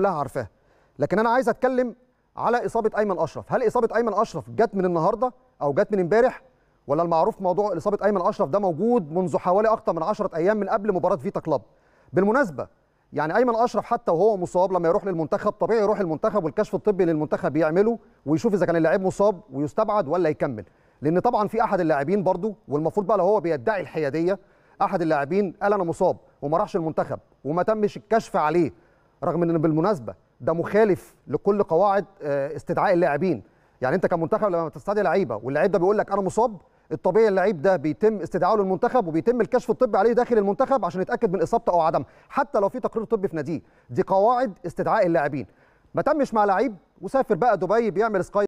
كلها عارفاها لكن انا عايز اتكلم على اصابه ايمن اشرف هل اصابه ايمن اشرف جت من النهارده او جت من امبارح ولا المعروف موضوع اصابه ايمن اشرف ده موجود منذ حوالي اكتر من 10 ايام من قبل مباراه فيتا كلاب بالمناسبه يعني ايمن اشرف حتى وهو مصاب لما يروح للمنتخب طبيعي يروح المنتخب والكشف الطبي للمنتخب يعمله ويشوف اذا كان اللاعب مصاب ويستبعد ولا يكمل لان طبعا في احد اللاعبين برضو والمفروض بقى لو هو بيدعي الحياديه احد اللاعبين قال انا مصاب وما راحش المنتخب وما تمش الكشف عليه رغم ان بالمناسبه ده مخالف لكل قواعد آه، استدعاء اللاعبين يعني انت كمنتخب لما بتستدعي لعيبه واللعيب ده بيقول لك انا مصاب الطبيعي اللعيب ده بيتم استدعائه للمنتخب وبيتم الكشف الطبي عليه داخل المنتخب عشان يتاكد من اصابته او عدمها حتى لو في تقرير طبي في ناديه دي قواعد استدعاء اللاعبين ما تمش مع لعيب وسافر بقى دبي بيعمل سكاي